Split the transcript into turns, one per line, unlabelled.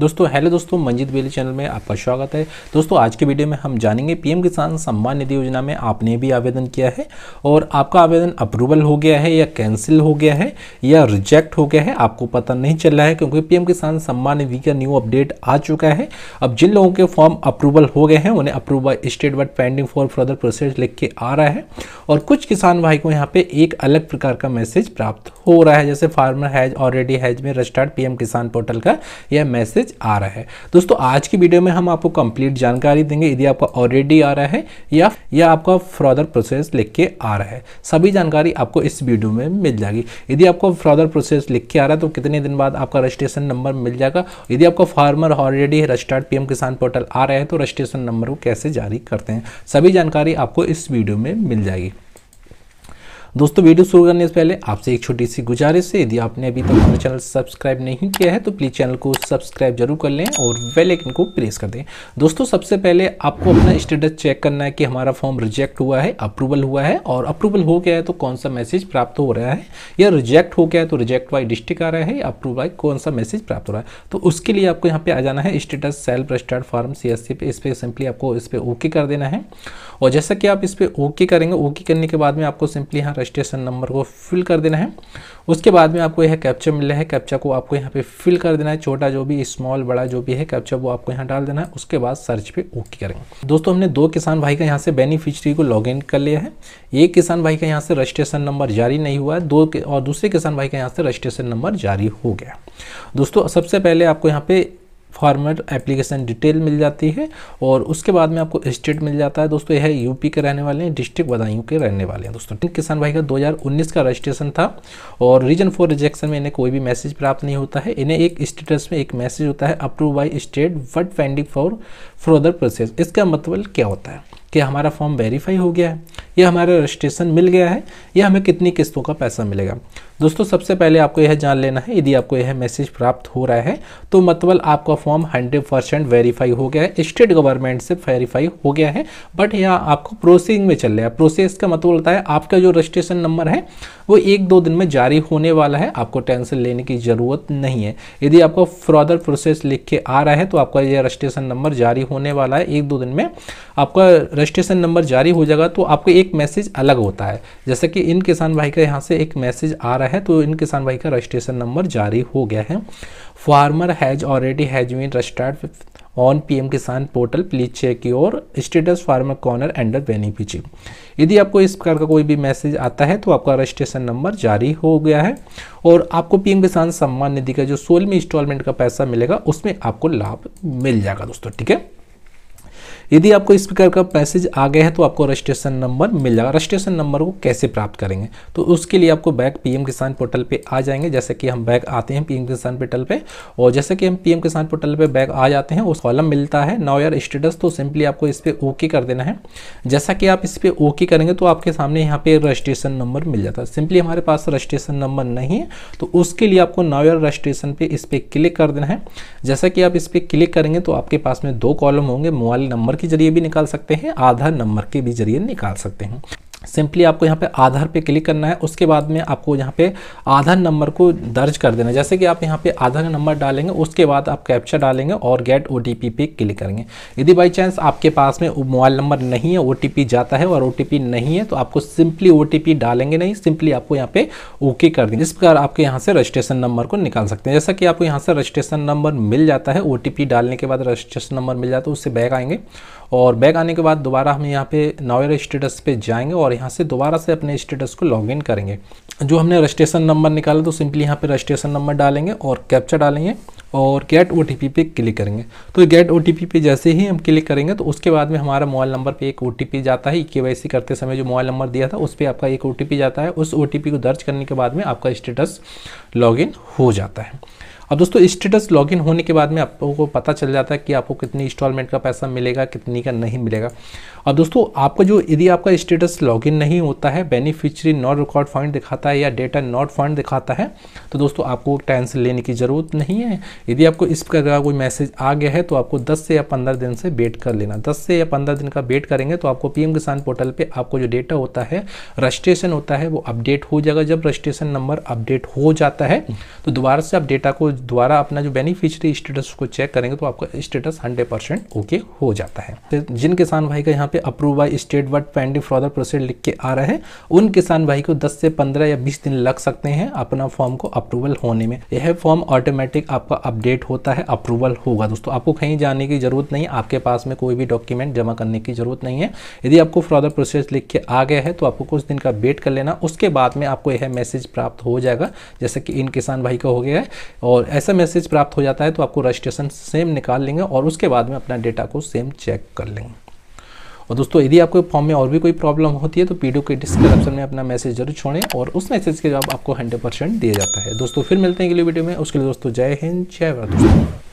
दोस्तों हेलो दोस्तों मंजित बेली चैनल में आपका स्वागत है दोस्तों आज के वीडियो में हम जानेंगे पीएम किसान सम्मान निधि योजना में आपने भी आवेदन किया है और आपका आवेदन अप्रूवल हो गया है या कैंसिल हो गया है या रिजेक्ट हो गया है आपको पता नहीं चल रहा है क्योंकि पीएम किसान सम्मान निधि का न्यू अपडेट आ चुका है अब जिन लोगों के फॉर्म अप्रूवल हो गए हैं उन्हें approval state but pending for further process लिख के आ रहा है और कुछ किसान भाई को यहाँ पे एक अलग प्रकार का मैसेज प्राप्त हो रहा है जैसे फार्मर हैज ऑलरेडी हैज में रजिस्टर्ड पीएम किसान पोर्टल का यह मैसेज मैसेज आ रहा है दोस्तों आज की वीडियो में हम आपको कंप्लीट जानकारी देंगे यदि आपका ऑलरेडी आ रहा है या या आपका फ्रॉदर प्रोसेस लिख के आ रहा है सभी जानकारी आपको इस वीडियो में मिल जाएगी यदि आपको फ्रॉदर प्रोसेस लिख के आ रहा है तो कितने दिन बाद आपका रजिस्ट्रेशन नंबर मिल जाएगा यदि आपका farmer already registered P Kisan portal आ रहा है तो रजिस्ट्रेशन नंबर को कैसे जारी करते हैं सभी जानकारी आपको इस वीडियो में मिल जाएगी दोस्तों वीडियो शुरू करने से पहले आपसे एक छोटी सी गुजारिश है यदि आपने अभी तक हमारे चैनल सब्सक्राइब नहीं किया है तो प्लीज़ चैनल को सब्सक्राइब जरूर कर लें और वेलाइकन को प्रेस कर दें दोस्तों सबसे पहले आपको अपना स्टेटस चेक करना है कि हमारा फॉर्म रिजेक्ट हुआ है अप्रूवल हुआ है और अप्रूवल हो गया है तो कौन सा मैसेज प्राप्त हो रहा है या रिजेक्ट हो गया है तो रिजेक्ट बाई डिस्ट्रिक्ट आ रहा है या अप्रूव बाई कौन सा मैसेज प्राप्त हो रहा है तो उसके लिए आपको यहाँ पे आ जाना है status self registered farm C S पे इस पर सिंपली आपको इस पर ओके कर देना है और जैसा कि आप इस पर ओके करेंगे ओके करने के बाद में आपको सिंपली यहाँ रजिस्ट्रेशन नंबर को फिल कर देना है उसके बाद में आपको यह कैप्चा मिल रहा है कैप्चा को आपको यहाँ पे फिल कर देना है छोटा जो भी स्मॉल बड़ा जो भी है कैप्चा वो आपको यहाँ डाल देना है उसके बाद सर्च पे ओके करेंगे दोस्तों हमने दो किसान भाई का यहाँ से बेनिफिशरी को लॉग कर लिया है एक किसान भाई का यहाँ से रजिस्ट्रेशन नंबर जारी नहीं हुआ है दो और दूसरे किसान भाई का यहाँ से रजिस्ट्रेशन नंबर जारी हो गया दोस्तों सबसे पहले आपको यहाँ पे फार्मर एप्लीकेशन डिटेल मिल जाती है और उसके बाद में आपको स्टेट मिल जाता है दोस्तों यह यूपी के रहने वाले हैं डिस्ट्रिक्ट बदायूं के रहने वाले हैं दोस्तों किसान भाई का 2019 का रजिस्ट्रेशन था और रीजन फॉर रिजेक्शन में इन्हें कोई भी मैसेज प्राप्त नहीं होता है इन्हें एक स्टेटस में एक मैसेज होता है approve by state but pending for further process इसका मतलब क्या होता है कि हमारा फॉर्म वेरीफाई हो गया है या हमारा रजिस्ट्रेशन मिल गया है या हमें कितनी किस्तों का पैसा मिलेगा दोस्तों सबसे पहले आपको यह जान लेना है यदि आपको यह मैसेज प्राप्त हो रहा है तो मतबल आपका फॉर्म हंड्रेड परसेंट वेरीफाई हो गया है स्टेट गवर्नमेंट से वेरीफाई हो गया है बट यह आपको प्रोसेसिंग में चल रहा है प्रोसेस का मतलब होता है आपका जो रजिस्ट्रेशन नंबर है वो एक दो दिन में जारी होने वाला है आपको टेंशन लेने की ज़रूरत नहीं है यदि आपको फर्दर प्रोसेस लिख के आ रहा है तो आपका यह रजिस्ट्रेशन नंबर जारी होने वाला है एक दो दिन में आपका रजिस्ट्रेशन नंबर जारी हो जाएगा तो आपको एक मैसेज अलग होता है जैसे कि इन किसान भाई का यहाँ से एक मैसेज आ रहा है तो इन किसान भाई का रजिस्ट्रेशन नंबर जारी हो गया है farmer has already has been registered on PM Kisan portal please check your status farmer corner under beneficiary यदि आपको इस प्रकार का कोई भी मैसेज आता है तो आपका रजिस्ट्रेशन नंबर जारी हो गया है और आपको पीएम किसान सम्मान निधि का जो सोलहवीं इंस्टॉलमेंट का पैसा मिलेगा उसमें आपको लाभ मिल जाएगा दोस्तों ठीक है यदि आपको स्पीकर का मैसेज आ गया है तो आपको रजिस्ट्रेशन नंबर मिल जाएगा रजिस्ट्रेशन नंबर को कैसे प्राप्त करेंगे तो उसके लिए आपको बैग पीएम किसान पोर्टल पे आ जाएंगे जैसे कि हम बैग आते हैं पीएम किसान पोर्टल पे और जैसे कि हम पीएम किसान पोर्टल पे बैग आ जाते हैं उस कॉलम मिलता है नाउ यार स्टेटस तो सिंपली आपको इस पर ओके कर देना है जैसा कि आप इस पर ओके करेंगे तो आपके सामने यहाँ पे रजिस्ट्रेशन नंबर मिल जाता है सिंपली हमारे पास रजिस्ट्रेशन नंबर नहीं है तो उसके लिए आपको नाउ यार रजिस्ट्रेशन पर इस पर क्लिक कर देना है जैसा कि आप इस पर क्लिक करेंगे तो आपके पास में दो कॉलम होंगे मोबाइल नंबर के जरिए भी निकाल सकते हैं आधा नंबर के भी जरिए निकाल सकते हैं सिंपली आपको यहाँ पे आधार पे क्लिक करना है उसके बाद में आपको यहाँ पे आधार नंबर को दर्ज कर देना जैसे कि आप यहाँ पे आधार नंबर डालेंगे उसके बाद आप कैप्चर डालेंगे और गेट ओ पे क्लिक करेंगे यदि बाई चांस आपके पास में मोबाइल नंबर नहीं है ओ जाता है और ओ नहीं है तो आपको सिंपली ओ डालेंगे नहीं सिंपली आपको यहाँ पे ओके कर देंगे इस प्रकार आपके यहाँ से रजिस्ट्रेशन नंबर को निकाल सकते हैं जैसा कि आपको यहाँ से रजिस्ट्रेशन नंबर मिल जाता है ओ डालने के बाद रजिस्ट्रेशन नंबर मिल जाता है उससे बैग आएंगे और बैग आने के बाद दोबारा हम यहाँ पे नॉयर स्टेटस पे जाएंगे और यहाँ से दोबारा से अपने स्टेटस को लॉग इन करेंगे जो हमने रजिस्ट्रेशन नंबर निकाला तो सिंपली यहाँ पे रजिस्ट्रेशन नंबर डालेंगे और कैप्चा डालेंगे और गेट ओ पे क्लिक करेंगे तो गेट ओ पे जैसे ही हम क्लिक करेंगे तो उसके बाद में हमारा मोबाइल नंबर पे एक ओ जाता है के करते समय जो मोबाइल नंबर दिया था उस पर आपका एक ओ जाता है उस ओ को दर्ज करने के बाद में आपका स्टेटस लॉगिन हो जाता है अब दोस्तों स्टेटस लॉगिन होने के बाद में आपको पता चल जाता है कि आपको कितनी इंस्टॉलमेंट का पैसा मिलेगा कितनी का नहीं मिलेगा अब दोस्तों आपका जो यदि आपका स्टेटस लॉगिन नहीं होता है बेनिफिशरी नॉट रिकॉर्ड फंड दिखाता है या डेटा नॉट फंड दिखाता है तो दोस्तों आपको टेंशन लेने की ज़रूरत नहीं है यदि आपको इस प्रकार का कोई मैसेज आ गया है तो आपको दस से या पंद्रह दिन से वेट कर लेना दस से या पंद्रह दिन का वेट करेंगे तो आपको पी किसान पोर्टल पर आपको जो डेटा होता है रजिस्ट्रेशन होता है वो अपडेट हो जाएगा जब रजिस्ट्रेशन नंबर अपडेट हो जाता है तो दोबारा से आप डेटा को द्वारा अपना जो बेनिफिशरी स्टेटस को चेक करेंगे तो आपका स्टेटस हंड्रेड परसेंट ओके हो जाता है जिन किसान भाई का यहाँ पे approve by state but pending further process लिख के आ रहा है उन किसान भाई को 10 से 15 या 20 दिन लग सकते हैं अपना फॉर्म को अप्रूवल होने में यह फॉर्म ऑटोमेटिक आपका अपडेट होता है अप्रूवल होगा दोस्तों आपको कहीं जाने की जरूरत नहीं आपके पास में कोई भी डॉक्यूमेंट जमा करने की जरूरत नहीं है यदि आपको फॉर्दर प्रोसेस लिख के आ गया है तो आपको कुछ दिन का वेट कर लेना उसके बाद में आपको यह मैसेज प्राप्त हो जाएगा जैसे कि इन किसान भाई का हो गया है और ऐसा मैसेज प्राप्त हो जाता है तो आपको रजिस्ट्रेशन सेम निकाल लेंगे और उसके बाद में अपना डेटा को सेम चेक कर लेंगे और दोस्तों यदि आपको फॉर्म में और भी कोई प्रॉब्लम होती है तो पीडियो के डिस्क्रिप्शन में अपना मैसेज जरूर छोड़ें और उस मैसेज के जवाब आपको हंड्रेड परसेंट दिया जाता है दोस्तों फिर मिलते हैं अगली वीडियो में उसके लिए दोस्तों जय हिंद जय भारत